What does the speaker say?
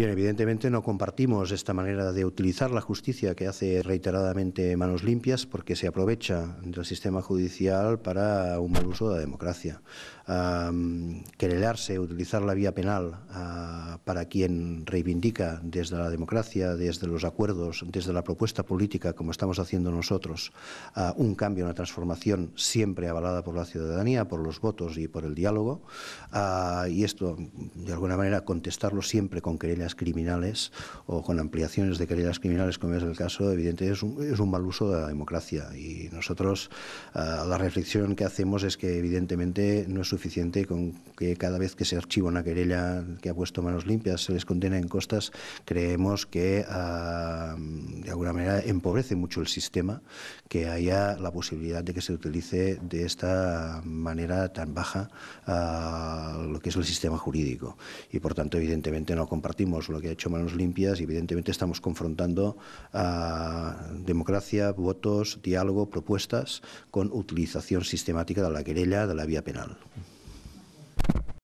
Bien, evidentemente no compartimos esta manera de utilizar la justicia que hace reiteradamente manos limpias porque se aprovecha del sistema judicial para un mal uso de la democracia. querelarse, utilizar la vía penal ah, para quien reivindica desde la democracia, desde los acuerdos, desde la propuesta política, como estamos haciendo nosotros, ah, un cambio, una transformación siempre avalada por la ciudadanía, por los votos y por el diálogo. Ah, y esto, de alguna manera, contestarlo siempre con querellas criminales o con ampliaciones de querellas criminales, como es el caso, evidentemente es un, mal uso de la democracia. Y nosotros ah, la reflexión que hacemos es que evidentemente no es suficiente con que cada vez que se archiva una querella que ha puesto manos limpias se les condena en costas, creemos que ah, de alguna manera empobrece mucho el sistema que haya la posibilidad de que se utilice de esta manera tan baja ah, lo que es el sistema jurídico. Y por tanto, evidentemente no compartimos lo que ha hecho Manos Limpias y evidentemente estamos confrontando a democracia, votos, diálogo, propuestas con utilización sistemática de la querella, de la vía penal.